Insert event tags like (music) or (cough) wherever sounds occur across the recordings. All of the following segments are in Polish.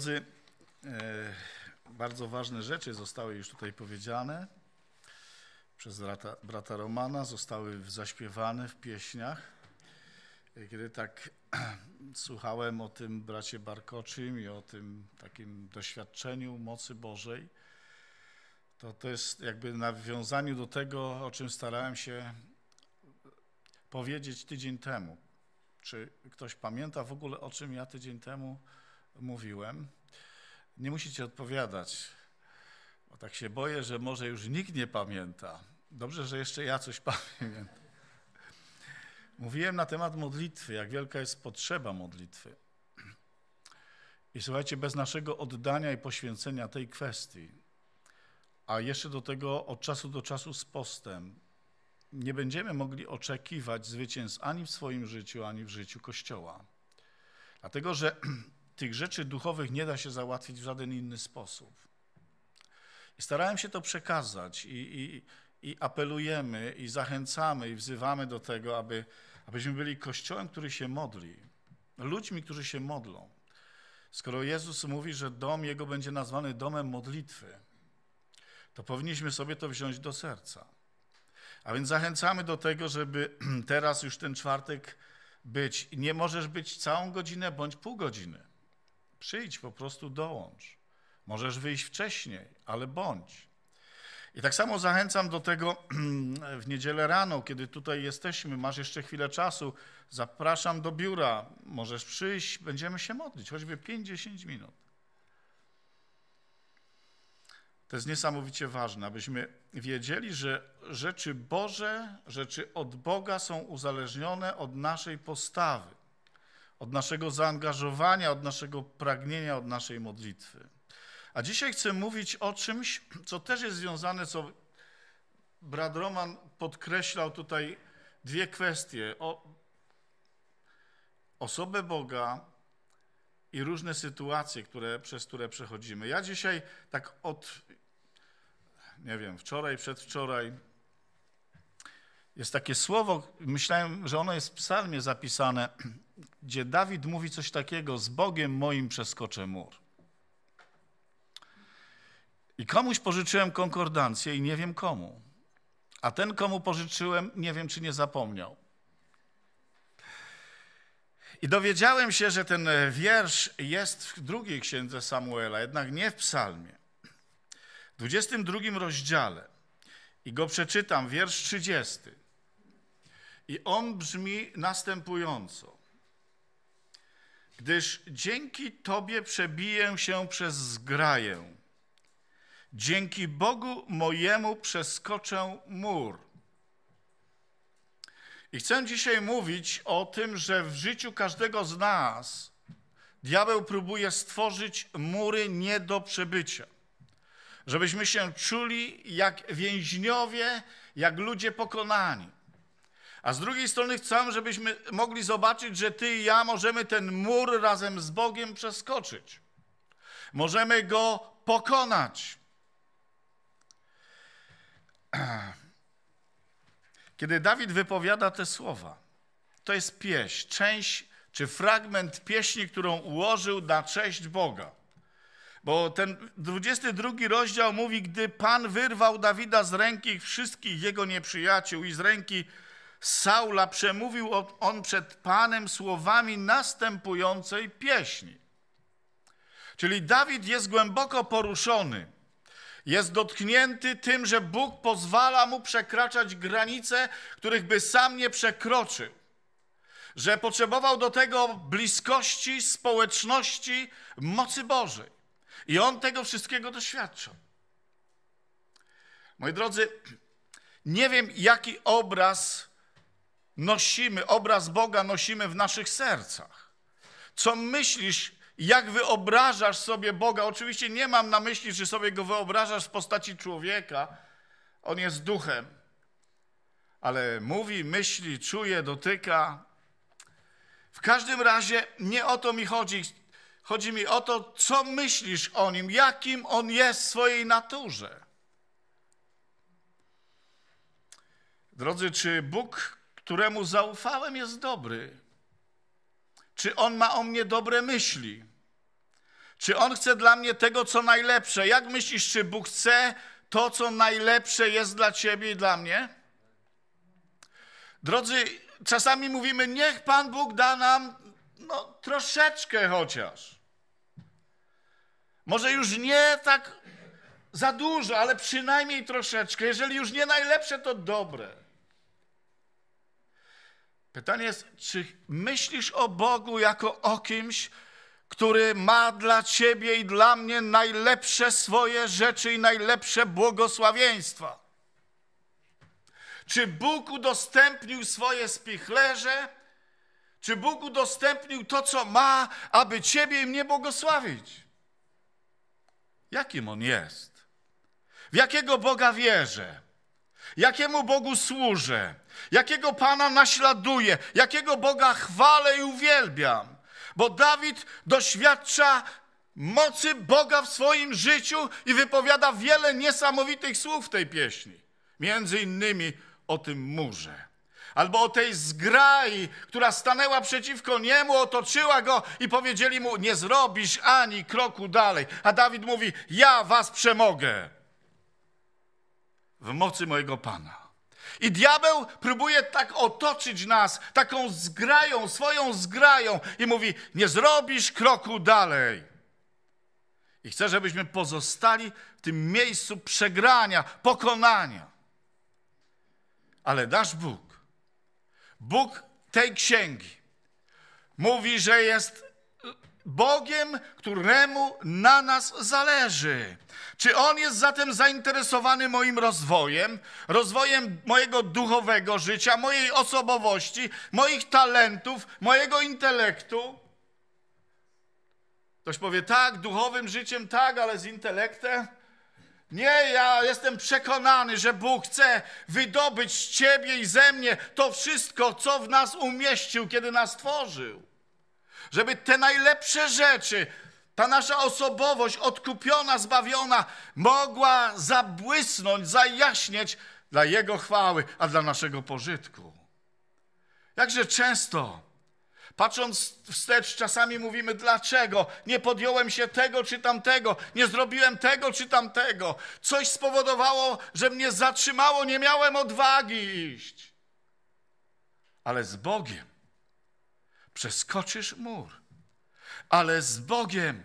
drodzy, e, bardzo ważne rzeczy zostały już tutaj powiedziane przez brata, brata Romana, zostały zaśpiewane w pieśniach. E, kiedy tak (clears throat) słuchałem o tym bracie Barkoczym i o tym takim doświadczeniu mocy Bożej, to to jest jakby nawiązaniu do tego, o czym starałem się powiedzieć tydzień temu. Czy ktoś pamięta w ogóle, o czym ja tydzień temu mówiłem? Nie musicie odpowiadać, bo tak się boję, że może już nikt nie pamięta. Dobrze, że jeszcze ja coś (laughs) pamiętam. Mówiłem na temat modlitwy, jak wielka jest potrzeba modlitwy. I słuchajcie, bez naszego oddania i poświęcenia tej kwestii, a jeszcze do tego od czasu do czasu z postem, nie będziemy mogli oczekiwać zwycięstw ani w swoim życiu, ani w życiu Kościoła. Dlatego, że (clears throat) tych rzeczy duchowych nie da się załatwić w żaden inny sposób. I starałem się to przekazać i, i, i apelujemy, i zachęcamy, i wzywamy do tego, aby, abyśmy byli kościołem, który się modli, ludźmi, którzy się modlą. Skoro Jezus mówi, że dom Jego będzie nazwany domem modlitwy, to powinniśmy sobie to wziąć do serca. A więc zachęcamy do tego, żeby (clears throat) teraz już ten czwartek być. Nie możesz być całą godzinę bądź pół godziny. Przyjdź, po prostu dołącz. Możesz wyjść wcześniej, ale bądź. I tak samo zachęcam do tego (clears throat) w niedzielę rano, kiedy tutaj jesteśmy, masz jeszcze chwilę czasu, zapraszam do biura, możesz przyjść, będziemy się modlić, choćby 5-10 minut. To jest niesamowicie ważne, abyśmy wiedzieli, że rzeczy Boże, rzeczy od Boga są uzależnione od naszej postawy od naszego zaangażowania, od naszego pragnienia, od naszej modlitwy. A dzisiaj chcę mówić o czymś, co też jest związane, co brat Roman podkreślał tutaj dwie kwestie. O osobę Boga i różne sytuacje, które, przez które przechodzimy. Ja dzisiaj tak od, nie wiem, wczoraj, przedwczoraj, jest takie słowo, myślałem, że ono jest w psalmie zapisane, gdzie Dawid mówi coś takiego: Z Bogiem moim przeskoczę mur. I komuś pożyczyłem konkordancję i nie wiem komu. A ten, komu pożyczyłem, nie wiem, czy nie zapomniał. I dowiedziałem się, że ten e, wiersz jest w drugiej księdze Samuela, jednak nie w psalmie. W 22 rozdziale. I go przeczytam, wiersz 30. I on brzmi następująco gdyż dzięki Tobie przebiję się przez zgraję. Dzięki Bogu mojemu przeskoczę mur. I chcę dzisiaj mówić o tym, że w życiu każdego z nas diabeł próbuje stworzyć mury nie do przebycia. Żebyśmy się czuli jak więźniowie, jak ludzie pokonani. A z drugiej strony chcę, żebyśmy mogli zobaczyć, że ty i ja możemy ten mur razem z Bogiem przeskoczyć. Możemy go pokonać. (clears throat) Kiedy Dawid wypowiada te słowa, to jest pieśń, część czy fragment pieśni, którą ułożył na cześć Boga. Bo ten 22 rozdział mówi, gdy Pan wyrwał Dawida z ręki wszystkich jego nieprzyjaciół i z ręki Saula przemówił on przed Panem słowami następującej pieśni. Czyli Dawid jest głęboko poruszony, jest dotknięty tym, że Bóg pozwala mu przekraczać granice, których by sam nie przekroczył. Że potrzebował do tego bliskości, społeczności, mocy Bożej. I on tego wszystkiego doświadcza. Moi drodzy, nie wiem, jaki obraz nosimy, obraz Boga nosimy w naszych sercach. Co myślisz, jak wyobrażasz sobie Boga? Oczywiście nie mam na myśli, czy sobie go wyobrażasz w postaci człowieka. On jest duchem, ale mówi, myśli, czuje, dotyka. W każdym razie nie o to mi chodzi. Chodzi mi o to, co myślisz o nim, jakim on jest w swojej naturze. Drodzy, czy Bóg któremu zaufałem, jest dobry? Czy on ma o mnie dobre myśli? Czy on chce dla mnie tego, co najlepsze? Jak myślisz, czy Bóg chce to, co najlepsze jest dla ciebie i dla mnie? Drodzy, czasami mówimy, niech Pan Bóg da nam no, troszeczkę chociaż. Może już nie tak za dużo, ale przynajmniej troszeczkę. Jeżeli już nie najlepsze, to dobre. Pytanie jest, czy myślisz o Bogu jako o kimś, który ma dla ciebie i dla mnie najlepsze swoje rzeczy i najlepsze błogosławieństwa? Czy Bóg udostępnił swoje spichlerze? Czy Bóg udostępnił to, co ma, aby ciebie i mnie błogosławić? Jakim On jest? W jakiego Boga wierzę? Jakiemu Bogu służę? jakiego Pana naśladuję, jakiego Boga chwalę i uwielbiam. Bo Dawid doświadcza mocy Boga w swoim życiu i wypowiada wiele niesamowitych słów w tej pieśni. Między innymi o tym murze. Albo o tej zgrai, która stanęła przeciwko niemu, otoczyła go i powiedzieli mu: Nie zrobisz ani kroku dalej. A Dawid mówi: Ja was przemogę w mocy mojego Pana. I diabeł próbuje tak otoczyć nas, taką zgrają, swoją zgrają i mówi: Nie zrobisz kroku dalej. I chce, żebyśmy pozostali w tym miejscu przegrania, pokonania. Ale nasz Bóg, Bóg tej księgi, mówi, że jest Bogiem, któremu na nas zależy. Czy On jest zatem zainteresowany moim rozwojem, rozwojem mojego duchowego życia, mojej osobowości, moich talentów, mojego intelektu? Ktoś powie tak, duchowym życiem tak, ale z intelektem? Nie, ja jestem przekonany, że Bóg chce wydobyć z ciebie i ze mnie to wszystko, co w nas umieścił, kiedy nas stworzył żeby te najlepsze rzeczy, ta nasza osobowość odkupiona, zbawiona, mogła zabłysnąć, zajaśnieć dla Jego chwały, a dla naszego pożytku. Jakże często, patrząc wstecz, czasami mówimy, dlaczego nie podjąłem się tego czy tamtego, nie zrobiłem tego czy tamtego. Coś spowodowało, że mnie zatrzymało, nie miałem odwagi iść. Ale z Bogiem Przeskoczysz mur, ale z Bogiem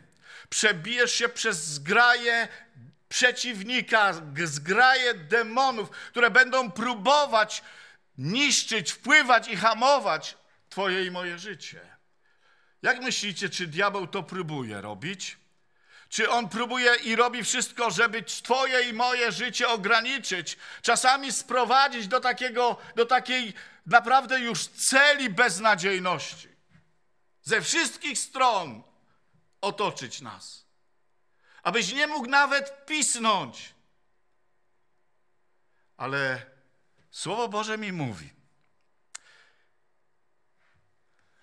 przebijesz się przez zgraje przeciwnika, zgraje demonów, które będą próbować niszczyć, wpływać i hamować Twoje i moje życie. Jak myślicie, czy diabeł to próbuje robić? Czy on próbuje i robi wszystko, żeby Twoje i moje życie ograniczyć, czasami sprowadzić do, takiego, do takiej naprawdę już celi beznadziejności? ze wszystkich stron otoczyć nas. Abyś nie mógł nawet pisnąć. Ale Słowo Boże mi mówi,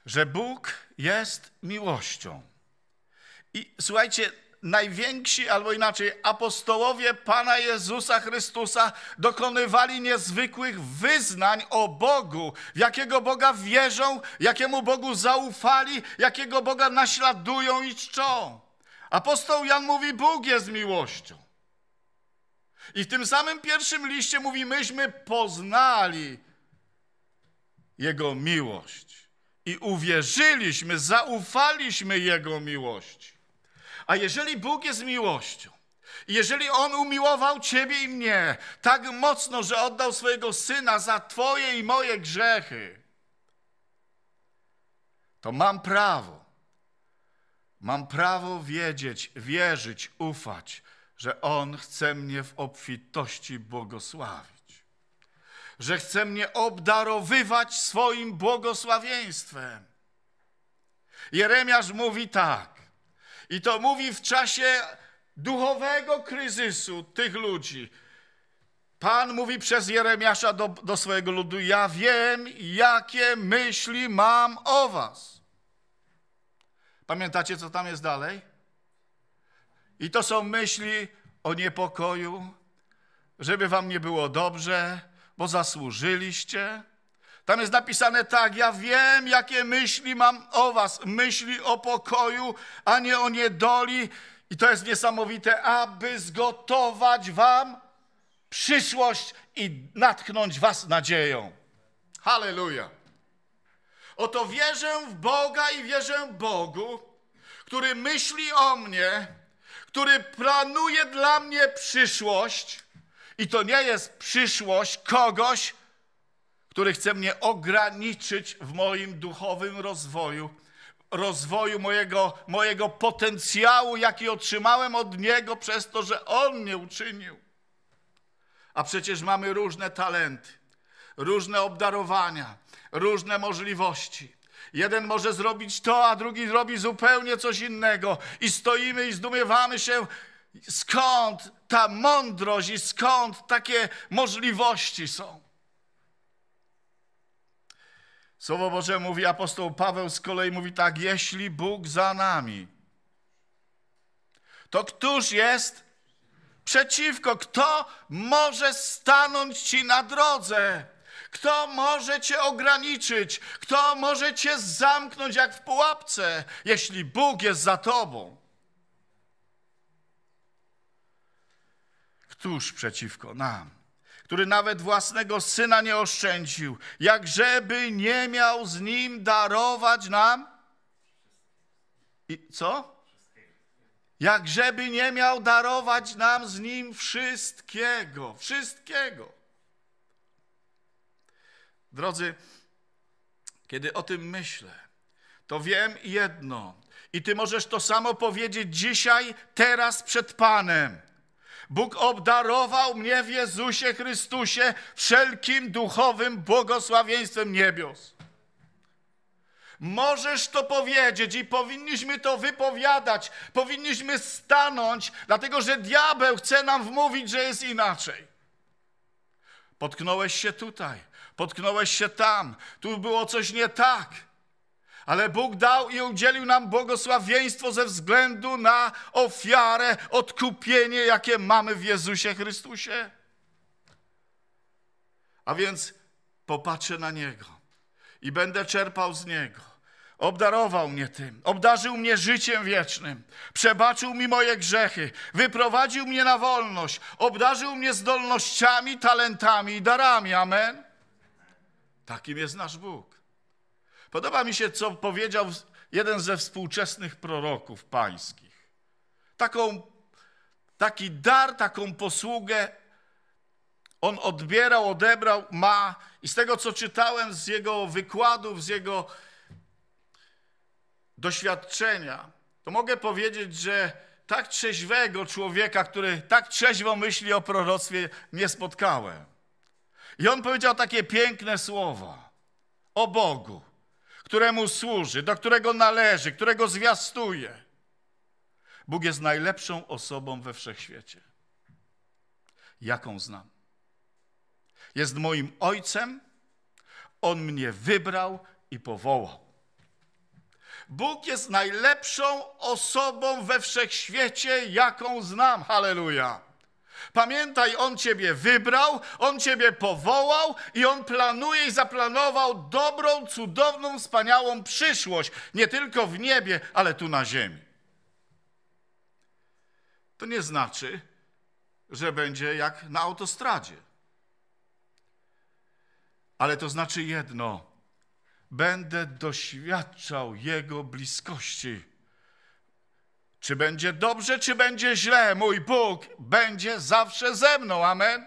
że Bóg jest miłością. I słuchajcie, najwięksi, albo inaczej, apostołowie Pana Jezusa Chrystusa dokonywali niezwykłych wyznań o Bogu, w jakiego Boga wierzą, jakiemu Bogu zaufali, jakiego Boga naśladują i czczą. Apostoł Jan mówi: Bóg jest miłością. I w tym samym pierwszym liście mówi: Myśmy poznali Jego miłość i uwierzyliśmy, zaufaliśmy Jego miłości. A jeżeli Bóg jest miłością, jeżeli On umiłował Ciebie i mnie tak mocno, że oddał swojego Syna za Twoje i moje grzechy, to mam prawo, mam prawo wiedzieć, wierzyć, ufać, że On chce mnie w obfitości błogosławić, że chce mnie obdarowywać swoim błogosławieństwem. Jeremiasz mówi tak, i to mówi w czasie duchowego kryzysu tych ludzi. Pan mówi przez Jeremiasza do, do swojego ludu: Ja wiem, jakie myśli mam o Was. Pamiętacie, co tam jest dalej? I to są myśli o niepokoju, żeby Wam nie było dobrze, bo zasłużyliście tam jest napisane tak, ja wiem, jakie myśli mam o was, myśli o pokoju, a nie o niedoli. I to jest niesamowite, aby zgotować wam przyszłość i natchnąć was nadzieją. Halleluja. Oto wierzę w Boga i wierzę Bogu, który myśli o mnie, który planuje dla mnie przyszłość. I to nie jest przyszłość kogoś, który chce mnie ograniczyć w moim duchowym rozwoju, rozwoju mojego, mojego potencjału, jaki otrzymałem od Niego przez to, że On mnie uczynił. A przecież mamy różne talenty, różne obdarowania, różne możliwości. Jeden może zrobić to, a drugi zrobi zupełnie coś innego. I stoimy i zdumiewamy się, skąd ta mądrość i skąd takie możliwości są. Słowo Boże mówi, apostoł Paweł z kolei mówi tak, jeśli Bóg za nami, to któż jest przeciwko? Kto może stanąć ci na drodze? Kto może cię ograniczyć? Kto może cię zamknąć jak w pułapce, jeśli Bóg jest za tobą? Któż przeciwko nam? który nawet własnego syna nie oszczędził, jakżeby nie miał z nim darować nam. I co? Jakżeby nie miał darować nam z nim wszystkiego, wszystkiego. Drodzy, kiedy o tym myślę, to wiem jedno. I ty możesz to samo powiedzieć dzisiaj, teraz przed Panem. Bóg obdarował mnie w Jezusie Chrystusie wszelkim duchowym błogosławieństwem niebios. Możesz to powiedzieć i powinniśmy to wypowiadać, powinniśmy stanąć, dlatego że diabeł chce nam wmówić, że jest inaczej. Potknąłeś się tutaj, potknąłeś się tam, tu było coś nie tak. Ale Bóg dał i udzielił nam błogosławieństwo ze względu na ofiarę, odkupienie, jakie mamy w Jezusie Chrystusie. A więc popatrzę na Niego i będę czerpał z Niego. Obdarował mnie tym, obdarzył mnie życiem wiecznym, przebaczył mi moje grzechy, wyprowadził mnie na wolność, obdarzył mnie zdolnościami, talentami i darami. Amen. Takim jest nasz Bóg. Podoba mi się, co powiedział jeden ze współczesnych proroków pańskich. Taką, taki dar, taką posługę on odbierał, odebrał, ma. I z tego, co czytałem z jego wykładów, z jego doświadczenia, to mogę powiedzieć, że tak trzeźwego człowieka, który tak trzeźwo myśli o proroctwie, nie spotkałem. I on powiedział takie piękne słowa o Bogu któremu służy, do którego należy, którego zwiastuje. Bóg jest najlepszą osobą we wszechświecie, jaką znam. Jest moim ojcem, on mnie wybrał i powołał. Bóg jest najlepszą osobą we wszechświecie, jaką znam. Halleluja. Pamiętaj, On Ciebie wybrał, On Ciebie powołał i On planuje i zaplanował dobrą, cudowną, wspaniałą przyszłość, nie tylko w niebie, ale tu na ziemi. To nie znaczy, że będzie jak na autostradzie. Ale to znaczy jedno: będę doświadczał Jego bliskości czy będzie dobrze, czy będzie źle, mój Bóg będzie zawsze ze mną. Amen.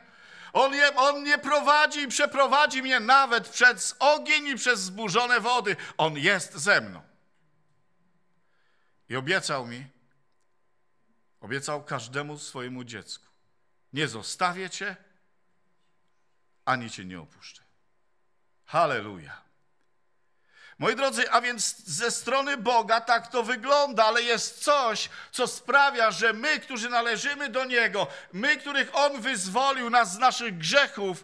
On, je, on mnie prowadzi i przeprowadzi mnie nawet przez ogień i przez zburzone wody. On jest ze mną. I obiecał mi, obiecał każdemu swojemu dziecku: Nie zostawię cię, ani cię nie opuszczę. Halleluja. Moi drodzy, a więc ze strony Boga tak to wygląda, ale jest coś, co sprawia, że my, którzy należymy do Niego, my, których On wyzwolił nas z naszych grzechów,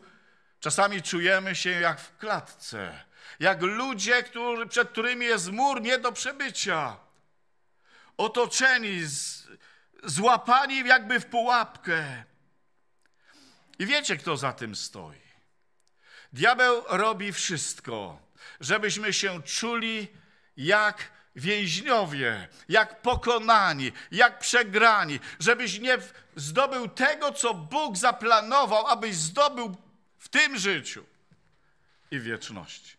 czasami czujemy się jak w klatce, jak ludzie, którzy przed którymi jest mur nie do przebycia, otoczeni, z, złapani jakby w pułapkę. I wiecie, kto za tym stoi. Diabeł robi wszystko żebyśmy się czuli jak więźniowie, jak pokonani, jak przegrani, żebyś nie zdobył tego, co Bóg zaplanował, abyś zdobył w tym życiu i wieczności.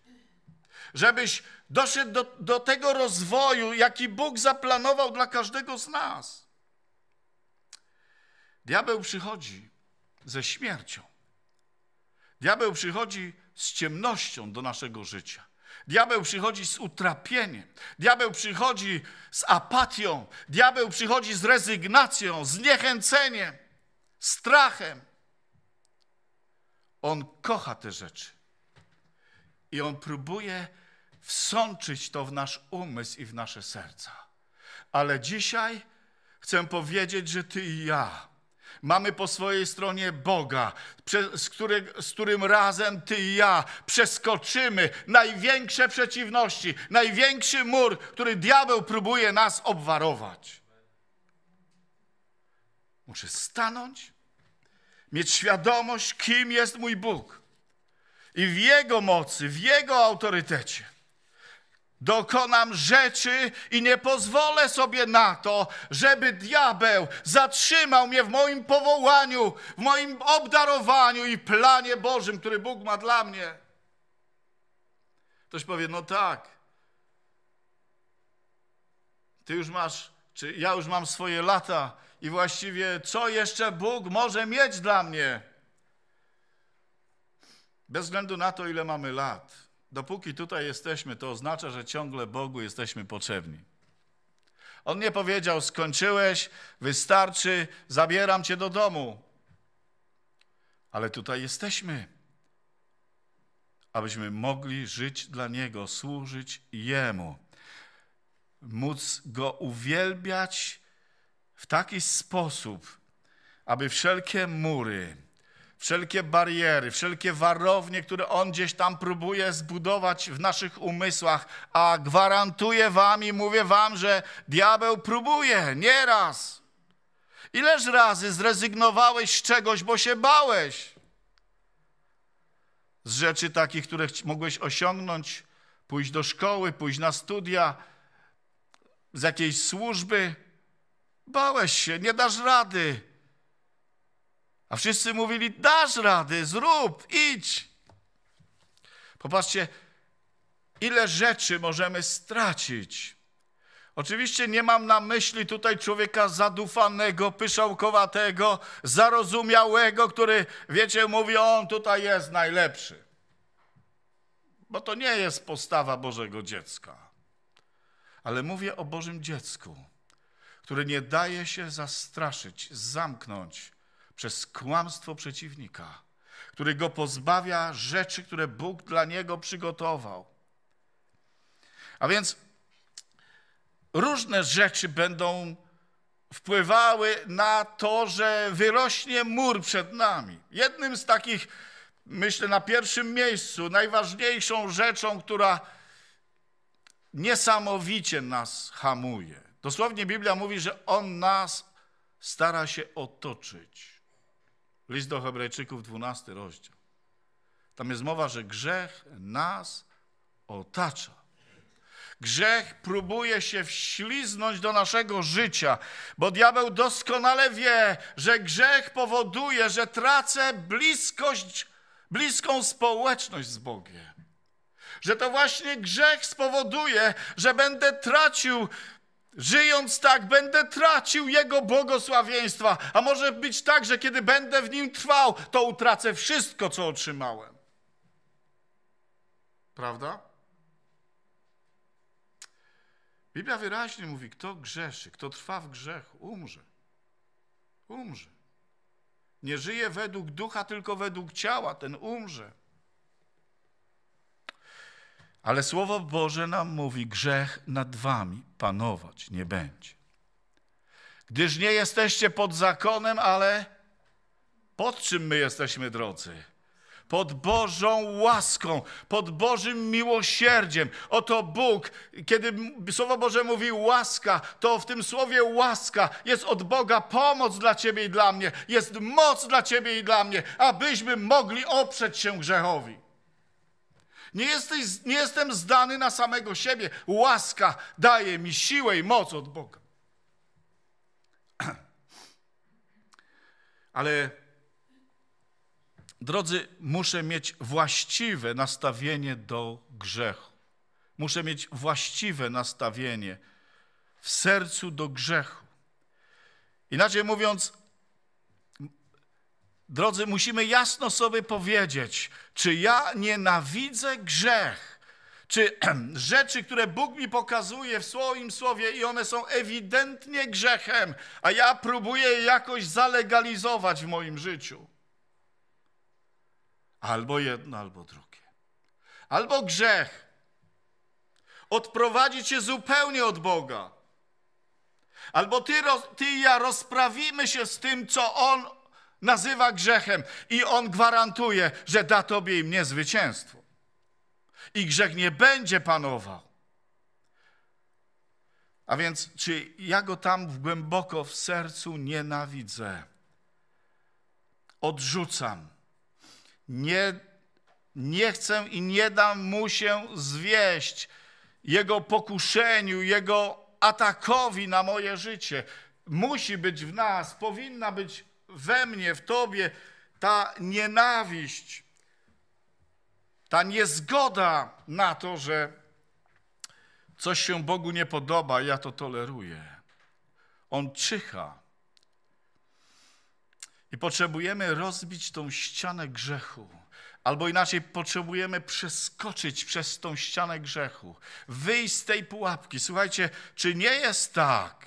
Żebyś doszedł do, do tego rozwoju, jaki Bóg zaplanował dla każdego z nas. Diabeł przychodzi ze śmiercią. Diabeł przychodzi z ciemnością do naszego życia. Diabeł przychodzi z utrapieniem, diabeł przychodzi z apatią, diabeł przychodzi z rezygnacją, zniechęceniem, strachem. On kocha te rzeczy i on próbuje wsączyć to w nasz umysł i w nasze serca. Ale dzisiaj chcę powiedzieć, że ty i ja Mamy po swojej stronie Boga, z, który, z którym razem Ty i ja przeskoczymy największe przeciwności, największy mur, który diabeł próbuje nas obwarować. Muszę stanąć, mieć świadomość, kim jest mój Bóg i w Jego mocy, w Jego autorytecie dokonam rzeczy i nie pozwolę sobie na to, żeby diabeł zatrzymał mnie w moim powołaniu, w moim obdarowaniu i planie Bożym, który Bóg ma dla mnie. Ktoś powie, no tak. Ty już masz, czy ja już mam swoje lata i właściwie co jeszcze Bóg może mieć dla mnie? Bez względu na to, ile mamy lat dopóki tutaj jesteśmy, to oznacza, że ciągle Bogu jesteśmy potrzebni. On nie powiedział: Skończyłeś, wystarczy, zabieram cię do domu. Ale tutaj jesteśmy, abyśmy mogli żyć dla Niego, służyć Jemu, móc Go uwielbiać w taki sposób, aby wszelkie mury, wszelkie bariery, wszelkie warownie, które On gdzieś tam próbuje zbudować w naszych umysłach, a gwarantuję Wam i mówię Wam, że diabeł próbuje nieraz. Ileż razy zrezygnowałeś z czegoś, bo się bałeś? Z rzeczy takich, które mogłeś osiągnąć, pójść do szkoły, pójść na studia, z jakiejś służby. Bałeś się, nie dasz rady a wszyscy mówili, dasz rady, zrób, idź. Popatrzcie, ile rzeczy możemy stracić. Oczywiście nie mam na myśli tutaj człowieka zadufanego, pyszałkowatego, zarozumiałego, który, wiecie, mówi, on tutaj jest najlepszy. Bo to nie jest postawa Bożego dziecka. Ale mówię o Bożym dziecku, które nie daje się zastraszyć, zamknąć, przez kłamstwo przeciwnika, który go pozbawia rzeczy, które Bóg dla niego przygotował. A więc różne rzeczy będą wpływały na to, że wyrośnie mur przed nami. Jednym z takich, myślę, na pierwszym miejscu, najważniejszą rzeczą, która niesamowicie nas hamuje. Dosłownie Biblia mówi, że On nas stara się otoczyć. List do Hebrajczyków, 12 rozdział. Tam jest mowa, że grzech nas otacza. Grzech próbuje się wśliznąć do naszego życia, bo diabeł doskonale wie, że grzech powoduje, że tracę bliskość, bliską społeczność z Bogiem. Że to właśnie grzech spowoduje, że będę tracił Żyjąc tak, będę tracił Jego błogosławieństwa, a może być tak, że kiedy będę w Nim trwał, to utracę wszystko, co otrzymałem. Prawda? Biblia wyraźnie mówi, kto grzeszy, kto trwa w grzechu, umrze. Umrze. Nie żyje według ducha, tylko według ciała, ten umrze. Ale Słowo Boże nam mówi, grzech nad wami panować nie będzie. Gdyż nie jesteście pod zakonem, ale pod czym my jesteśmy, drodzy? pod Bożą łaską, pod Bożym miłosierdziem. Oto Bóg, kiedy Słowo Boże mówi łaska, to w tym słowie łaska jest od Boga pomoc dla Ciebie i dla mnie, jest moc dla Ciebie i dla mnie, abyśmy mogli oprzeć się grzechowi. Nie, jesteś, nie jestem zdany na samego siebie. Łaska daje mi siłę i moc od Boga. (clears throat) Ale drodzy, muszę mieć właściwe nastawienie do grzechu. Muszę mieć właściwe nastawienie w sercu do grzechu. Inaczej mówiąc, Drodzy, musimy jasno sobie powiedzieć, czy ja nienawidzę grzech, czy (clears throat) rzeczy, które Bóg mi pokazuje w swoim słowie i one są ewidentnie grzechem, a ja próbuję je jakoś zalegalizować w moim życiu. Albo jedno, albo drugie. Albo grzech odprowadzi cię zupełnie od Boga. Albo ty, ty i ja rozprawimy się z tym, co On nazywa grzechem i on gwarantuje, że da tobie i mnie zwycięstwo. I grzech nie będzie panował. A więc, czy ja go tam głęboko w sercu nienawidzę? Odrzucam. Nie, nie chcę i nie dam mu się zwieść jego pokuszeniu, jego atakowi na moje życie. Musi być w nas, powinna być we mnie, w tobie, ta nienawiść, ta niezgoda na to, że coś się Bogu nie podoba, ja to toleruję. On czyha. I potrzebujemy rozbić tą ścianę grzechu. Albo inaczej, potrzebujemy przeskoczyć przez tą ścianę grzechu, wyjść z tej pułapki. Słuchajcie, czy nie jest tak,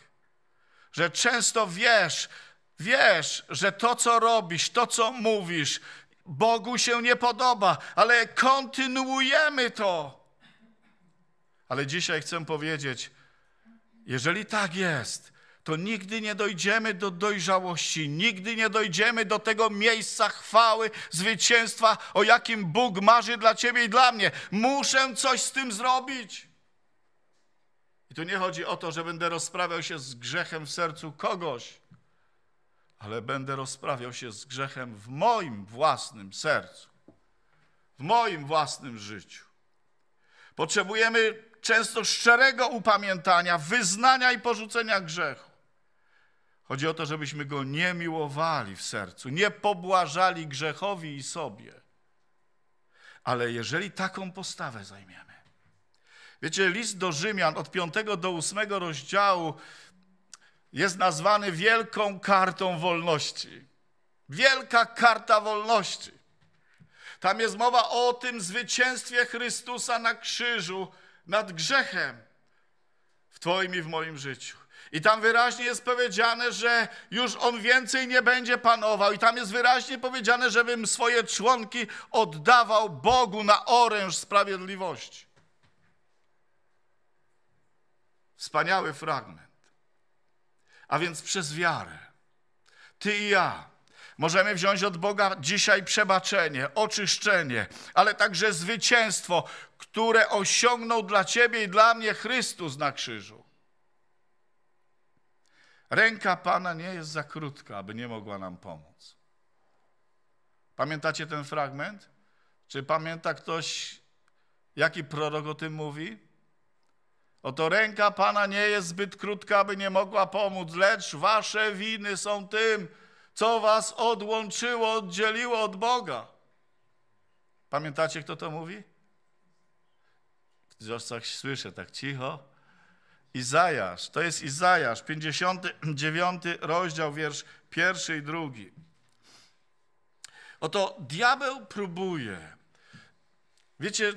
że często wiesz, Wiesz, że to, co robisz, to, co mówisz, Bogu się nie podoba, ale kontynuujemy to. Ale dzisiaj chcę powiedzieć, jeżeli tak jest, to nigdy nie dojdziemy do dojrzałości, nigdy nie dojdziemy do tego miejsca chwały, zwycięstwa, o jakim Bóg marzy dla ciebie i dla mnie. Muszę coś z tym zrobić. I tu nie chodzi o to, że będę rozprawiał się z grzechem w sercu kogoś ale będę rozprawiał się z grzechem w moim własnym sercu, w moim własnym życiu. Potrzebujemy często szczerego upamiętania, wyznania i porzucenia grzechu. Chodzi o to, żebyśmy go nie miłowali w sercu, nie pobłażali grzechowi i sobie. Ale jeżeli taką postawę zajmiemy, Wiecie, list do Rzymian od 5 do 8 rozdziału jest nazwany wielką kartą wolności. Wielka karta wolności. Tam jest mowa o tym zwycięstwie Chrystusa na krzyżu nad grzechem w Twoim i w moim życiu. I tam wyraźnie jest powiedziane, że już on więcej nie będzie panował. I tam jest wyraźnie powiedziane, żebym swoje członki oddawał Bogu na oręż sprawiedliwości. Wspaniały fragment a więc przez wiarę. Ty i ja możemy wziąć od Boga dzisiaj przebaczenie, oczyszczenie, ale także zwycięstwo, które osiągnął dla Ciebie i dla mnie Chrystus na krzyżu. Ręka Pana nie jest za krótka, aby nie mogła nam pomóc. Pamiętacie ten fragment? Czy pamięta ktoś, jaki prorok o tym mówi? Oto ręka Pana nie jest zbyt krótka, by nie mogła pomóc, lecz wasze winy są tym, co was odłączyło, oddzieliło od Boga. Pamiętacie, kto to mówi? Coś słyszę tak cicho. Izajasz, to jest Izajasz, 59 rozdział, wiersz pierwszy i drugi. Oto diabeł próbuje. Wiecie,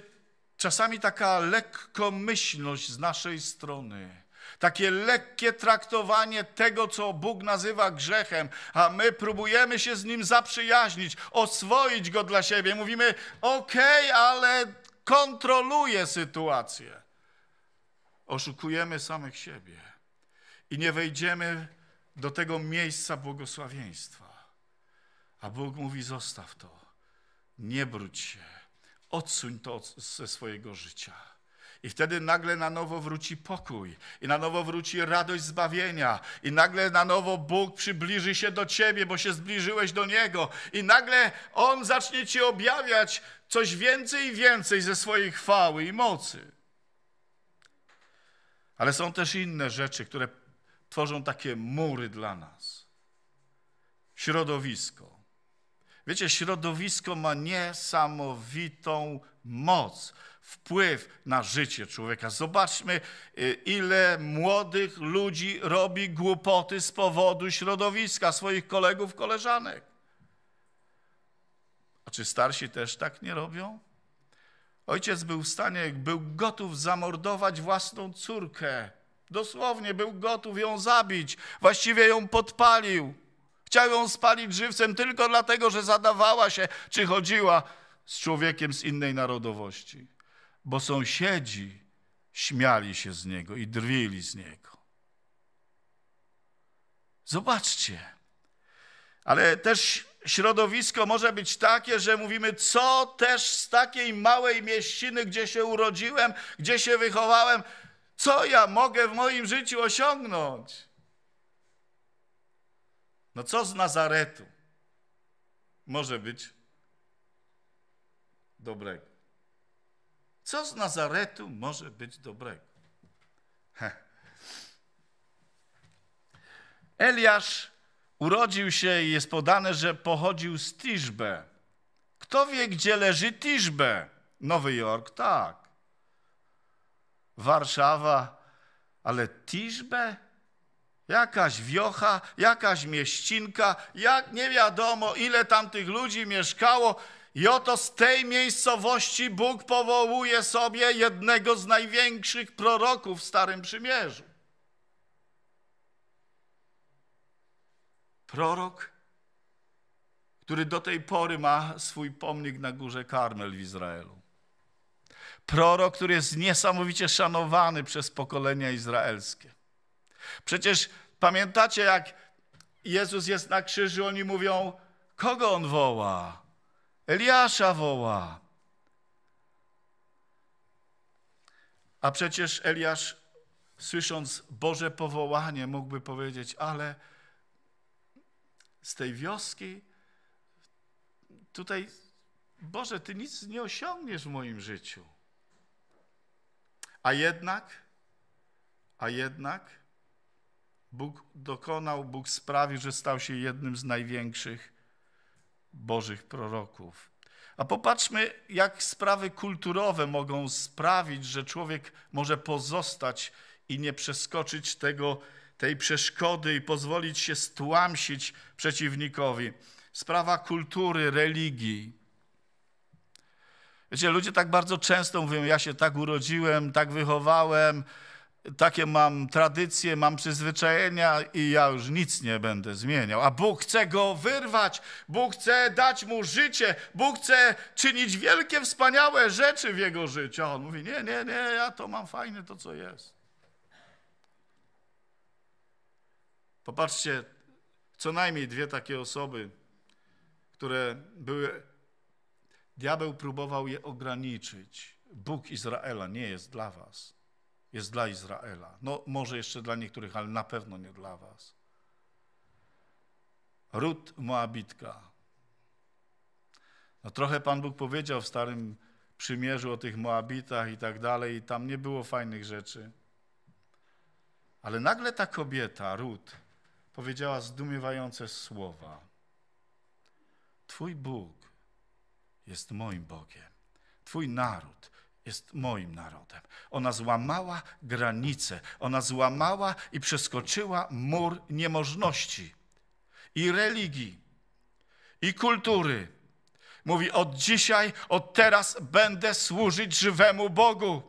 czasami taka lekkomyślność z naszej strony. Takie lekkie traktowanie tego, co Bóg nazywa grzechem, a my próbujemy się z nim zaprzyjaźnić, oswoić go dla siebie. Mówimy, okej, okay, ale kontroluję sytuację. Oszukujemy samych siebie i nie wejdziemy do tego miejsca błogosławieństwa. A Bóg mówi: zostaw to, nie brudź się Odsuń to ze swojego życia. I wtedy nagle na nowo wróci pokój, i na nowo wróci radość zbawienia, i nagle na nowo Bóg przybliży się do ciebie, bo się zbliżyłeś do Niego, i nagle On zacznie ci objawiać coś więcej i więcej ze swojej chwały i mocy. Ale są też inne rzeczy, które tworzą takie mury dla nas. Środowisko, Wiecie, środowisko ma niesamowitą moc, wpływ na życie człowieka. Zobaczmy, y, ile młodych ludzi robi głupoty z powodu środowiska, swoich kolegów, koleżanek. A czy starsi też tak nie robią? Ojciec był w stanie, był gotów zamordować własną córkę. Dosłownie był gotów ją zabić, właściwie ją podpalił Chciał ją spalić żywcem tylko dlatego, że zadawała się, czy chodziła z człowiekiem z innej narodowości. Bo sąsiedzi śmiali się z niego i drwili z niego. Zobaczcie. Ale też środowisko może być takie, że mówimy, co też z takiej małej mieściny, gdzie się urodziłem, gdzie się wychowałem, co ja mogę w moim życiu osiągnąć? No co z Nazaretu może być dobrego? Co z Nazaretu może być dobrego? Eliasz urodził się i jest podane, że pochodził z Tiszbe. Kto wie, gdzie leży Tiszbe? Nowy Jork, tak. Warszawa, ale Tiszbe? Jakaś wiocha, jakaś mieścinka, jak nie wiadomo ile tam tych ludzi mieszkało. I oto z tej miejscowości Bóg powołuje sobie jednego z największych proroków w Starym Przymierzu. Prorok, który do tej pory ma swój pomnik na górze Karmel w Izraelu. Prorok, który jest niesamowicie szanowany przez pokolenia izraelskie. Przecież pamiętacie, jak Jezus jest na krzyżu, oni mówią, kogo on woła? Eliasza woła. A przecież Eliasz, słysząc Boże powołanie, mógłby powiedzieć, ale z tej wioski tutaj, Boże, Ty nic nie osiągniesz w moim życiu. A jednak, a jednak Bóg dokonał, Bóg sprawił, że stał się jednym z największych bożych proroków. A popatrzmy, jak sprawy kulturowe mogą sprawić, że człowiek może pozostać i nie przeskoczyć tego, tej przeszkody i pozwolić się stłamsić przeciwnikowi. Sprawa kultury, religii. Wiecie, ludzie tak bardzo często mówią, ja się tak urodziłem, tak wychowałem, takie mam tradycje, mam przyzwyczajenia i ja już nic nie będę zmieniał. A Bóg chce go wyrwać, Bóg chce dać mu życie, Bóg chce czynić wielkie, wspaniałe rzeczy w jego życiu. A on mówi: Nie, nie, nie, ja to mam fajne, to co jest. Popatrzcie, co najmniej dwie takie osoby, które były. Diabeł próbował je ograniczyć. Bóg Izraela nie jest dla was jest dla Izraela. No może jeszcze dla niektórych, ale na pewno nie dla was. Ród Moabitka. No trochę Pan Bóg powiedział w Starym Przymierzu o tych Moabitach i tak dalej, i tam nie było fajnych rzeczy. Ale nagle ta kobieta, Ród, powiedziała zdumiewające słowa. Twój Bóg jest moim Bogiem. Twój naród, jest moim narodem. Ona złamała granice, ona złamała i przeskoczyła mur niemożności i religii, i kultury. Mówi: Od dzisiaj, od teraz będę służyć żywemu Bogu.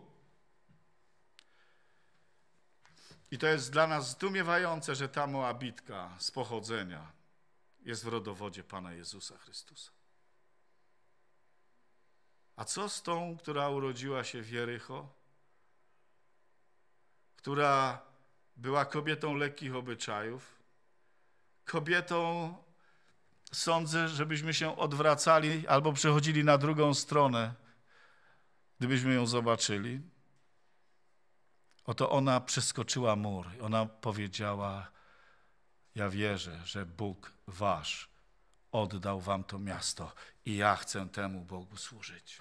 I to jest dla nas zdumiewające, że ta Moabitka z pochodzenia jest w rodowodzie Pana Jezusa Chrystusa. A co z tą, która urodziła się w Jericho? Która była kobietą lekkich obyczajów? Kobietą, sądzę, żebyśmy się odwracali albo przechodzili na drugą stronę, gdybyśmy ją zobaczyli. Oto ona przeskoczyła mur. Ona powiedziała: Ja wierzę, że Bóg wasz oddał wam to miasto i ja chcę temu Bogu służyć.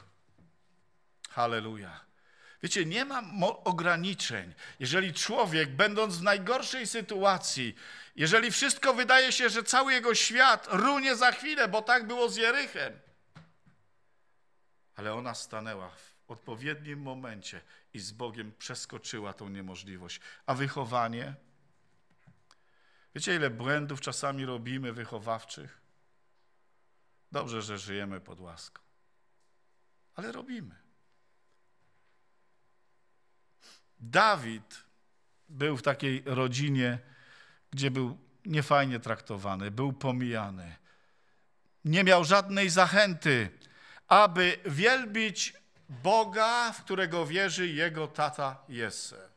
Halleluja. Wiecie, nie ma ograniczeń. Jeżeli człowiek, będąc w najgorszej sytuacji, jeżeli wszystko wydaje się, że cały jego świat runie za chwilę, bo tak było z Jerychem, ale ona stanęła w odpowiednim momencie i z Bogiem przeskoczyła tą niemożliwość. A wychowanie? Wiecie, ile błędów czasami robimy wychowawczych? Dobrze, że żyjemy pod łaską, ale robimy. Dawid był w takiej rodzinie, gdzie był niefajnie traktowany, był pomijany. Nie miał żadnej zachęty, aby wielbić Boga, w którego wierzy jego tata Jesse.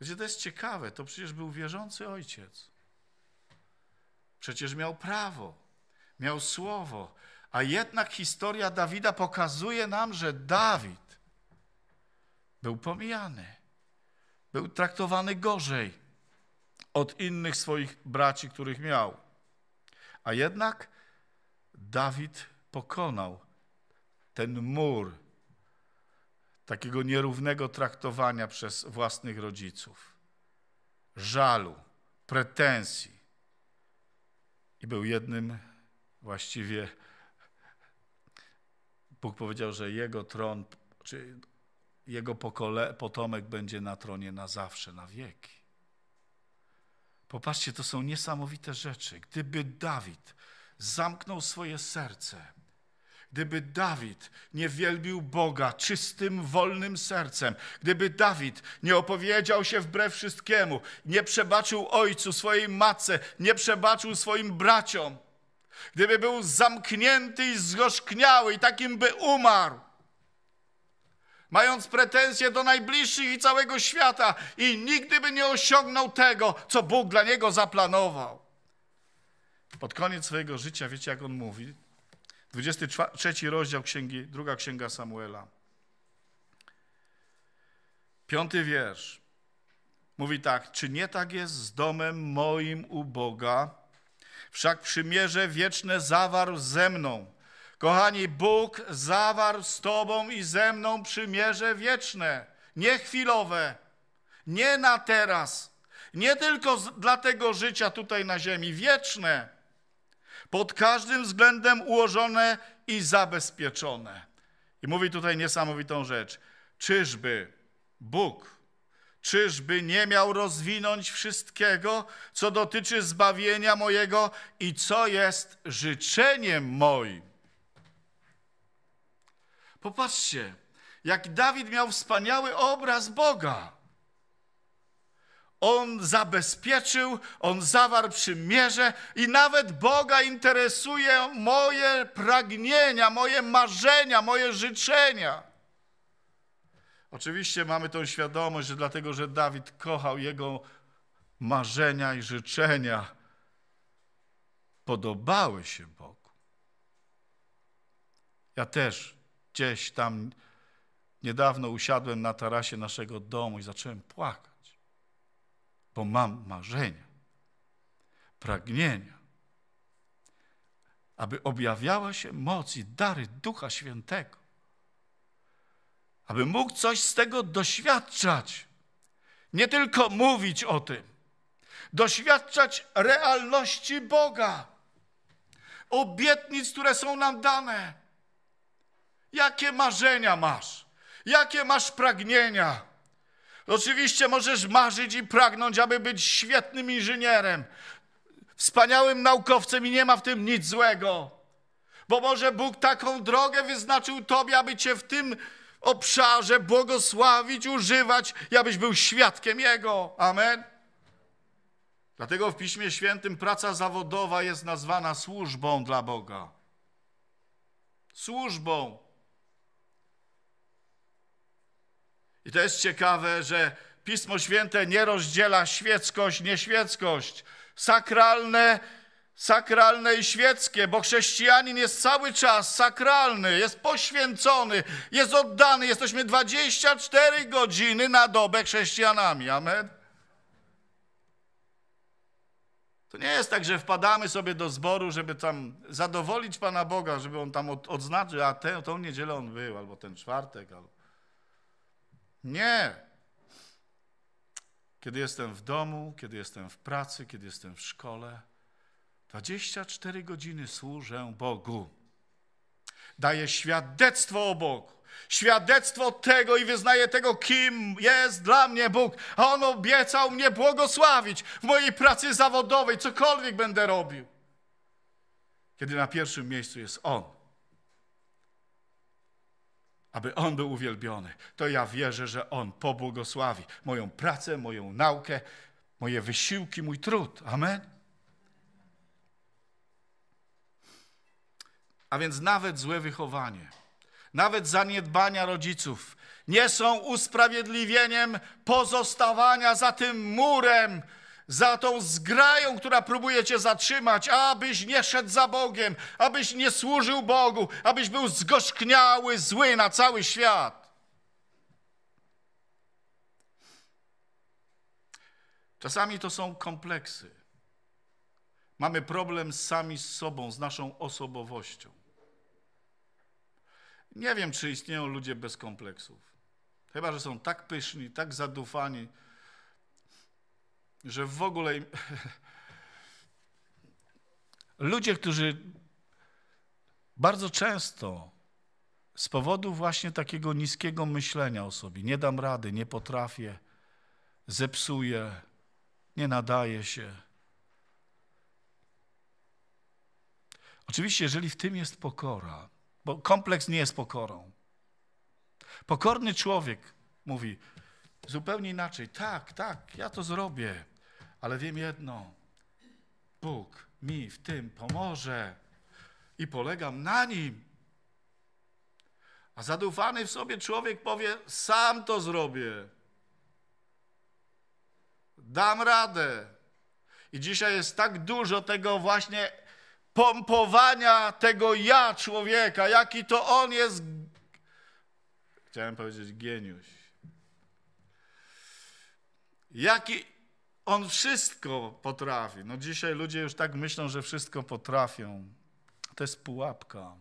Gdzie to jest ciekawe, to przecież był wierzący ojciec. Przecież miał prawo, miał słowo, a jednak historia Dawida pokazuje nam, że Dawid był pomijany, był traktowany gorzej od innych swoich braci, których miał. A jednak Dawid pokonał ten mur takiego nierównego traktowania przez własnych rodziców, żalu, pretensji, i był jednym właściwie. Bóg powiedział, że jego tron, czy jego pokole, potomek będzie na tronie na zawsze, na wieki. Popatrzcie, to są niesamowite rzeczy. Gdyby Dawid zamknął swoje serce, Gdyby Dawid nie wielbił Boga czystym, wolnym sercem, gdyby Dawid nie opowiedział się wbrew wszystkiemu, nie przebaczył ojcu, swojej matce, nie przebaczył swoim braciom, gdyby był zamknięty i zgorzkniały i takim by umarł, mając pretensje do najbliższych i całego świata i nigdy by nie osiągnął tego, co Bóg dla niego zaplanował. Pod koniec swojego życia, wiecie jak on mówi? 23 rozdział księgi, druga księga Samuela. Piąty wiersz. Mówi tak, czy nie tak jest z domem moim u Boga? Wszak przymierze wieczne zawarł ze mną. Kochani, Bóg zawarł z tobą i ze mną przymierze wieczne, nie chwilowe, nie na teraz, nie tylko dla tego życia tutaj na ziemi, wieczne pod każdym względem ułożone i zabezpieczone. I mówi tutaj niesamowitą rzecz. Czyżby Bóg, czyżby nie miał rozwinąć wszystkiego, co dotyczy zbawienia mojego i co jest życzeniem moim? Popatrzcie, jak Dawid miał wspaniały obraz Boga. On zabezpieczył, on zawarł przymierze i nawet Boga interesuje moje pragnienia, moje marzenia, moje życzenia. Oczywiście mamy tą świadomość, że dlatego, że Dawid kochał jego marzenia i życzenia, podobały się Bogu. Ja też gdzieś tam niedawno usiadłem na tarasie naszego domu i zacząłem płakać bo mam marzenia, pragnienia, aby objawiała się moc i dary Ducha Świętego, aby mógł coś z tego doświadczać, nie tylko mówić o tym, doświadczać realności Boga, obietnic, które są nam dane. Jakie marzenia masz? Jakie masz pragnienia? Oczywiście możesz marzyć i pragnąć, aby być świetnym inżynierem, wspaniałym naukowcem i nie ma w tym nic złego. Bo może Bóg taką drogę wyznaczył Tobie, aby Cię w tym obszarze błogosławić, używać i abyś był świadkiem Jego. Amen. Dlatego w Piśmie Świętym praca zawodowa jest nazwana służbą dla Boga. Służbą. I to jest ciekawe, że Pismo Święte nie rozdziela świeckość, nieświeckość, sakralne, sakralne i świeckie, bo chrześcijanin jest cały czas sakralny, jest poświęcony, jest oddany. Jesteśmy 24 godziny na dobę chrześcijanami. Amen. To nie jest tak, że wpadamy sobie do zboru, żeby tam zadowolić Pana Boga, żeby On tam odznaczył, a tę, niedzielę On był, albo ten czwartek, albo nie. Kiedy jestem w domu, kiedy jestem w pracy, kiedy jestem w szkole, 24 godziny służę Bogu. Daję świadectwo o Bogu. Świadectwo tego i wyznaję tego, kim jest dla mnie Bóg. A On obiecał mnie błogosławić w mojej pracy zawodowej, cokolwiek będę robił. Kiedy na pierwszym miejscu jest On aby On był uwielbiony, to ja wierzę, że On pobłogosławi moją pracę, moją naukę, moje wysiłki, mój trud. Amen. A więc nawet złe wychowanie, nawet zaniedbania rodziców nie są usprawiedliwieniem pozostawania za tym murem, za tą zgrają, która próbuje cię zatrzymać, abyś nie szedł za Bogiem, abyś nie służył Bogu, abyś był zgorzkniały, zły na cały świat. Czasami to są kompleksy. Mamy problem sami z sobą, z naszą osobowością. Nie wiem, czy istnieją ludzie bez kompleksów. Chyba, że są tak pyszni, tak zadufani, że w ogóle (laughs) ludzie, którzy bardzo często z powodu właśnie takiego niskiego myślenia o sobie, nie dam rady, nie potrafię, zepsuję, nie nadaje się. Oczywiście, jeżeli w tym jest pokora, bo kompleks nie jest pokorą. Pokorny człowiek mówi zupełnie inaczej: tak, tak, ja to zrobię ale wiem jedno. Bóg mi w tym pomoże i polegam na Nim. A zadufany w sobie człowiek powie, sam to zrobię. Dam radę. I dzisiaj jest tak dużo tego właśnie pompowania tego ja człowieka, jaki to on jest, chciałem powiedzieć, geniusz. Jaki on wszystko potrafi. No dzisiaj ludzie już tak myślą, że wszystko potrafią. To jest pułapka.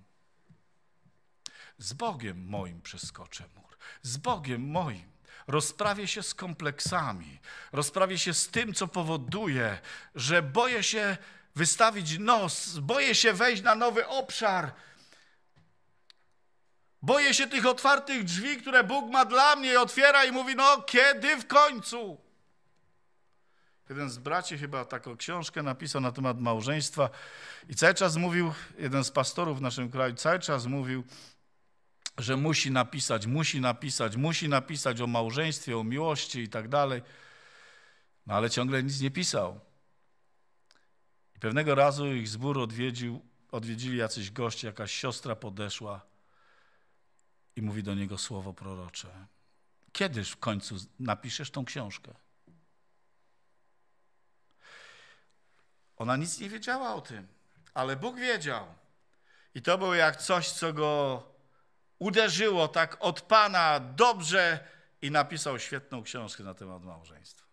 Z Bogiem moim przeskoczę mur. Z Bogiem moim. Rozprawię się z kompleksami. Rozprawię się z tym, co powoduje, że boję się wystawić nos, boję się wejść na nowy obszar. Boję się tych otwartych drzwi, które Bóg ma dla mnie i otwiera i mówi: No, kiedy w końcu? Jeden z braci chyba taką książkę napisał na temat małżeństwa i cały czas mówił, jeden z pastorów w naszym kraju cały czas mówił, że musi napisać, musi napisać, musi napisać o małżeństwie, o miłości i tak dalej. No ale ciągle nic nie pisał. I pewnego razu ich zbór odwiedził, odwiedzili jacyś goście, jakaś siostra podeszła i mówi do niego słowo prorocze. Kiedyż w końcu napiszesz tą książkę? Ona nic nie wiedziała o tym, ale Bóg wiedział. I to było jak coś, co go uderzyło tak od Pana dobrze i napisał świetną książkę na temat małżeństwa.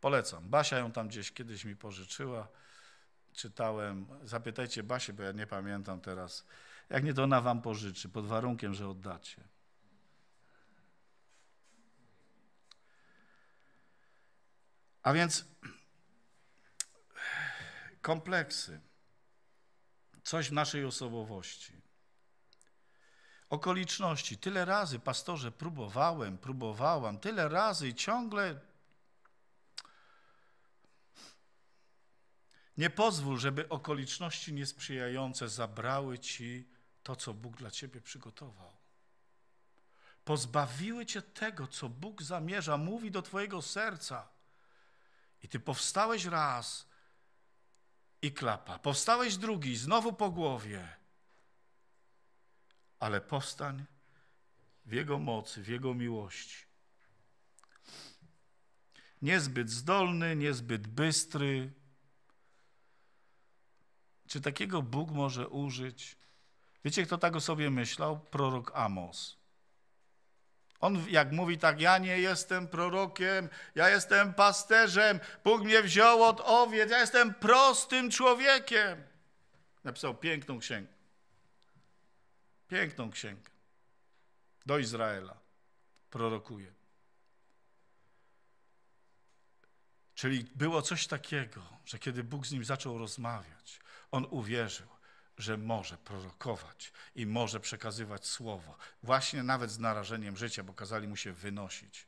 Polecam. Basia ją tam gdzieś kiedyś mi pożyczyła. Czytałem. Zapytajcie Basię, bo ja nie pamiętam teraz. Jak nie, to ona wam pożyczy, pod warunkiem, że oddacie. A więc kompleksy, coś w naszej osobowości, okoliczności. Tyle razy, pastorze, próbowałem, próbowałam, tyle razy ciągle nie pozwól, żeby okoliczności niesprzyjające zabrały ci to, co Bóg dla ciebie przygotował pozbawiły cię tego, co Bóg zamierza, mówi do twojego serca. I ty powstałeś raz i klapa. Powstałeś drugi, znowu po głowie. Ale powstań w Jego mocy, w Jego miłości. Niezbyt zdolny, niezbyt bystry. Czy takiego Bóg może użyć? Wiecie, kto tak o sobie myślał? Prorok Amos. On jak mówi tak, ja nie jestem prorokiem, ja jestem pasterzem, Bóg mnie wziął od owiec, ja jestem prostym człowiekiem. Napisał piękną księgę. Piękną księgę. Do Izraela prorokuje. Czyli było coś takiego, że kiedy Bóg z nim zaczął rozmawiać, on uwierzył że może prorokować i może przekazywać słowo, właśnie nawet z narażeniem życia, bo kazali mu się wynosić.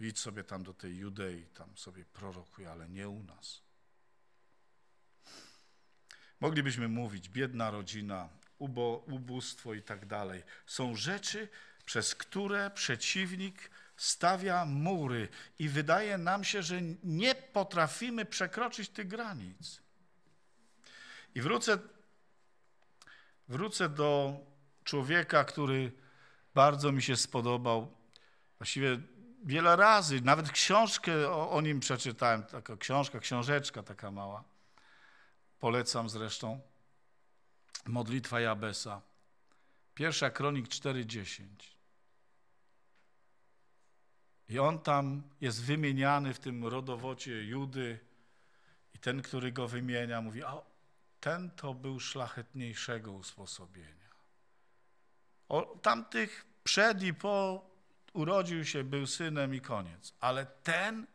Idź sobie tam do tej Judei, tam sobie prorokuj, ale nie u nas. Moglibyśmy mówić, biedna rodzina, ubo, ubóstwo i tak dalej. Są rzeczy, przez które przeciwnik stawia mury i wydaje nam się, że nie potrafimy przekroczyć tych granic. I wrócę, wrócę do człowieka, który bardzo mi się spodobał. Właściwie wiele razy, nawet książkę o, o nim przeczytałem, taka książka, książeczka taka mała. Polecam zresztą. Modlitwa Jabesa. Pierwsza kronik 4.10. I on tam jest wymieniany w tym rodowocie Judy i ten, który go wymienia, mówi, ten to był szlachetniejszego usposobienia. O, tamtych przed i po urodził się, był synem i koniec. Ale ten,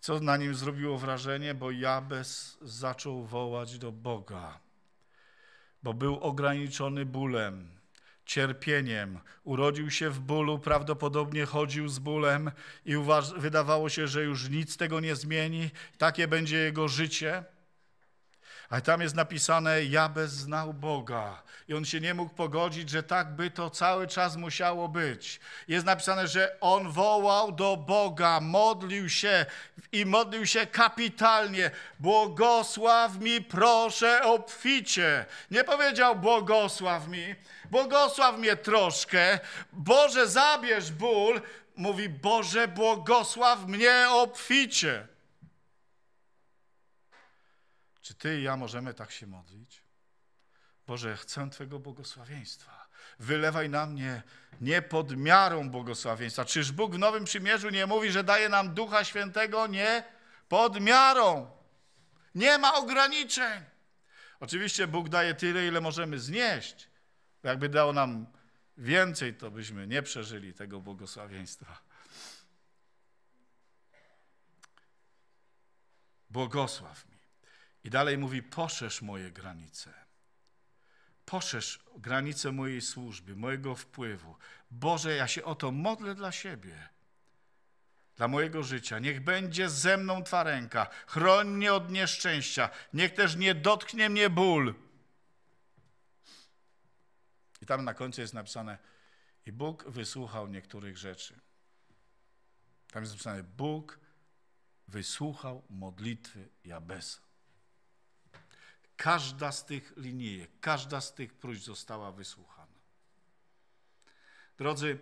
co na nim zrobiło wrażenie, bo Jabez zaczął wołać do Boga, bo był ograniczony bólem, cierpieniem. Urodził się w bólu, prawdopodobnie chodził z bólem i wydawało się, że już nic tego nie zmieni, takie będzie jego życie. A tam jest napisane, bez znał Boga i on się nie mógł pogodzić, że tak by to cały czas musiało być. Jest napisane, że on wołał do Boga, modlił się i modlił się kapitalnie. Błogosław mi, proszę, obficie. Nie powiedział błogosław mi, błogosław mnie troszkę. Boże, zabierz ból. Mówi, Boże, błogosław mnie obficie. Czy Ty i ja możemy tak się modlić? Boże, chcę Twojego błogosławieństwa. Wylewaj na mnie nie pod miarą błogosławieństwa. Czyż Bóg w Nowym Przymierzu nie mówi, że daje nam Ducha Świętego? Nie, pod miarą. Nie ma ograniczeń. Oczywiście Bóg daje tyle, ile możemy znieść. Jakby dał nam więcej, to byśmy nie przeżyli tego błogosławieństwa. Błogosław i dalej mówi: Poszerz moje granice. Poszerz granice mojej służby, mojego wpływu. Boże, ja się o to modlę dla siebie, dla mojego życia. Niech będzie ze mną Twa ręka. Chroń mnie od nieszczęścia. Niech też nie dotknie mnie ból. I tam na końcu jest napisane: I Bóg wysłuchał niektórych rzeczy. Tam jest napisane: Bóg wysłuchał modlitwy Jabesa. Każda z tych linijek, każda z tych próśb została wysłuchana. Drodzy,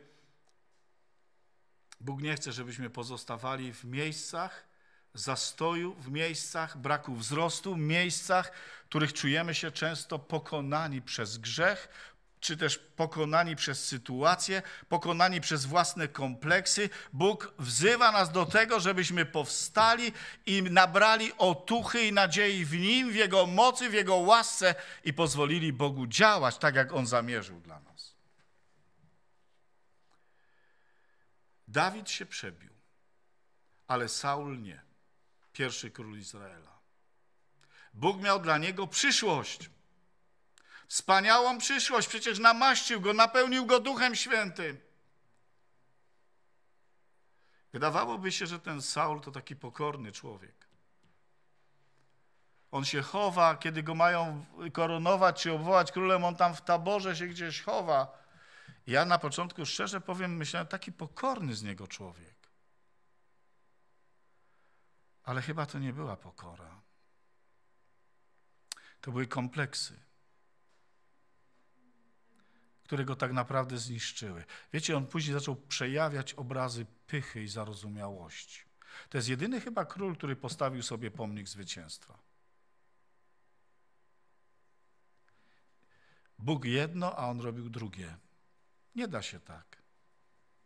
Bóg nie chce, żebyśmy pozostawali w miejscach zastoju, w miejscach braku wzrostu, w miejscach, w których czujemy się często pokonani przez grzech, czy też pokonani przez sytuację, pokonani przez własne kompleksy, Bóg wzywa nas do tego, żebyśmy powstali i nabrali otuchy i nadziei w Nim, w Jego mocy, w Jego łasce i pozwolili Bogu działać tak, jak On zamierzył dla nas. Dawid się przebił, ale Saul nie, pierwszy król Izraela. Bóg miał dla niego przyszłość wspaniałą przyszłość, przecież namaścił go, napełnił go Duchem Świętym. Wydawałoby się, że ten Saul to taki pokorny człowiek. On się chowa, kiedy go mają koronować czy obwołać królem, on tam w taborze się gdzieś chowa. Ja na początku szczerze powiem, myślałem, taki pokorny z niego człowiek. Ale chyba to nie była pokora. To były kompleksy które go tak naprawdę zniszczyły. Wiecie, on później zaczął przejawiać obrazy pychy i zarozumiałości. To jest jedyny chyba król, który postawił sobie pomnik zwycięstwa. Bóg jedno, a on robił drugie. Nie da się tak.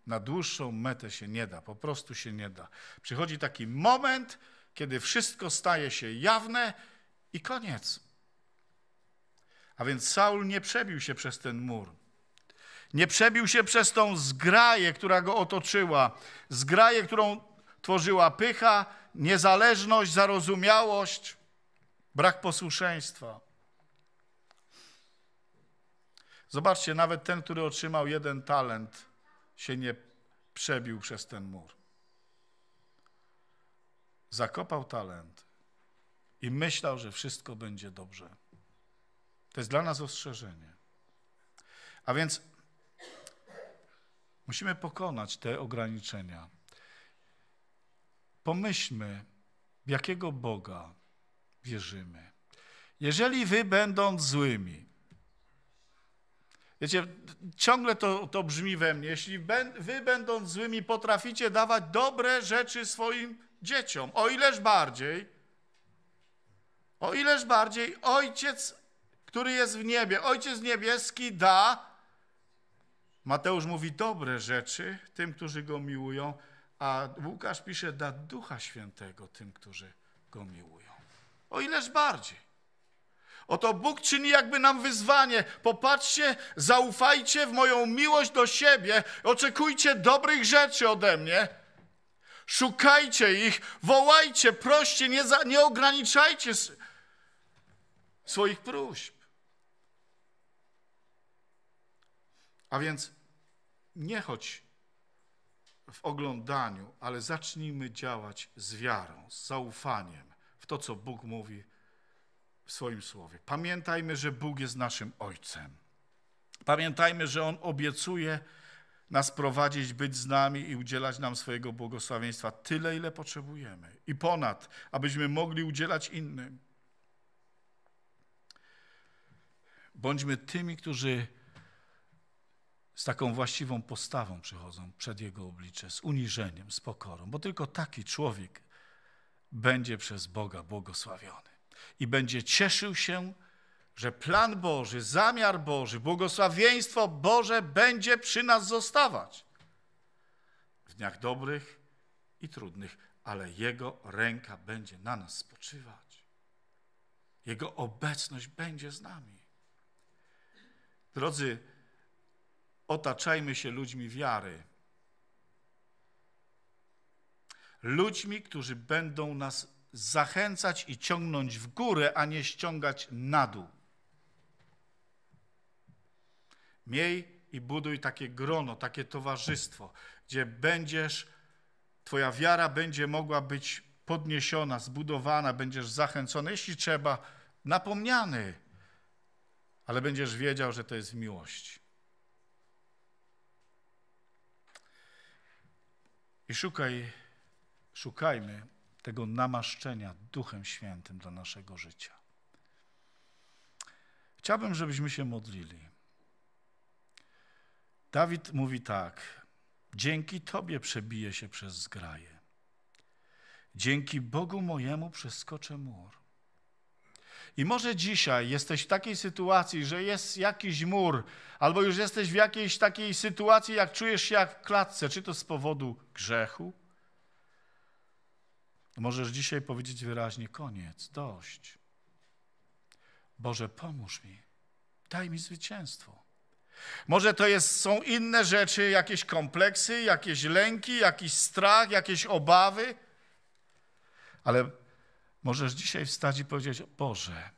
Na dłuższą metę się nie da, po prostu się nie da. Przychodzi taki moment, kiedy wszystko staje się jawne i koniec. A więc Saul nie przebił się przez ten mur. Nie przebił się przez tą zgraję, która go otoczyła. Zgraję, którą tworzyła pycha, niezależność, zarozumiałość, brak posłuszeństwa. Zobaczcie, nawet ten, który otrzymał jeden talent, się nie przebił przez ten mur. Zakopał talent i myślał, że wszystko będzie dobrze. To jest dla nas ostrzeżenie. A więc Musimy pokonać te ograniczenia. Pomyślmy, w jakiego Boga wierzymy. Jeżeli wy będąc złymi, wiecie, ciągle to, to brzmi we mnie, jeśli ben, wy będąc złymi potraficie dawać dobre rzeczy swoim dzieciom, o ileż bardziej, o ileż bardziej Ojciec, który jest w niebie, Ojciec niebieski da Mateusz mówi dobre rzeczy tym, którzy go miłują, a Łukasz pisze da Ducha Świętego tym, którzy go miłują. O ileż bardziej. Oto Bóg czyni jakby nam wyzwanie. Popatrzcie, zaufajcie w moją miłość do siebie, oczekujcie dobrych rzeczy ode mnie. Szukajcie ich, wołajcie, proście, nie, za, nie ograniczajcie swoich próśb. A więc nie choć w oglądaniu, ale zacznijmy działać z wiarą, z zaufaniem w to, co Bóg mówi w swoim słowie. Pamiętajmy, że Bóg jest naszym Ojcem. Pamiętajmy, że On obiecuje nas prowadzić, być z nami i udzielać nam swojego błogosławieństwa tyle, ile potrzebujemy i ponad, abyśmy mogli udzielać innym. Bądźmy tymi, którzy z taką właściwą postawą przychodzą przed Jego oblicze, z uniżeniem, z pokorą, bo tylko taki człowiek będzie przez Boga błogosławiony i będzie cieszył się, że plan Boży, zamiar Boży, błogosławieństwo Boże będzie przy nas zostawać w dniach dobrych i trudnych, ale Jego ręka będzie na nas spoczywać. Jego obecność będzie z nami. Drodzy, otaczajmy się ludźmi wiary. Ludźmi, którzy będą nas zachęcać i ciągnąć w górę, a nie ściągać na dół. Miej i buduj takie grono, takie towarzystwo, gdzie będziesz, Twoja wiara będzie mogła być podniesiona, zbudowana, będziesz zachęcony, jeśli trzeba, napomniany, ale będziesz wiedział, że to jest miłość. I szukaj, szukajmy tego namaszczenia Duchem Świętym do naszego życia. Chciałbym, żebyśmy się modlili. Dawid mówi tak: Dzięki Tobie przebiję się przez zgraje. Dzięki Bogu mojemu przeskoczę mur. I może dzisiaj jesteś w takiej sytuacji, że jest jakiś mur, albo już jesteś w jakiejś takiej sytuacji, jak czujesz się jak w klatce, czy to z powodu grzechu. Możesz dzisiaj powiedzieć wyraźnie: koniec, dość. Boże, pomóż mi, daj mi zwycięstwo. Może to jest, są inne rzeczy, jakieś kompleksy, jakieś lęki, jakiś strach, jakieś obawy, ale Możesz dzisiaj wstać i powiedzieć: Boże,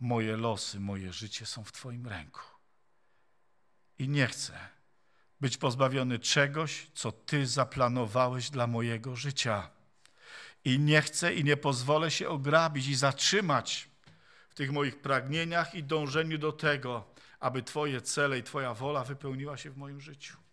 moje losy, moje życie są w Twoim ręku. I nie chcę być pozbawiony czegoś, co Ty zaplanowałeś dla mojego życia. I nie chcę i nie pozwolę się ograbić i zatrzymać w tych moich pragnieniach i dążeniu do tego, aby Twoje cele i Twoja wola wypełniła się w moim życiu.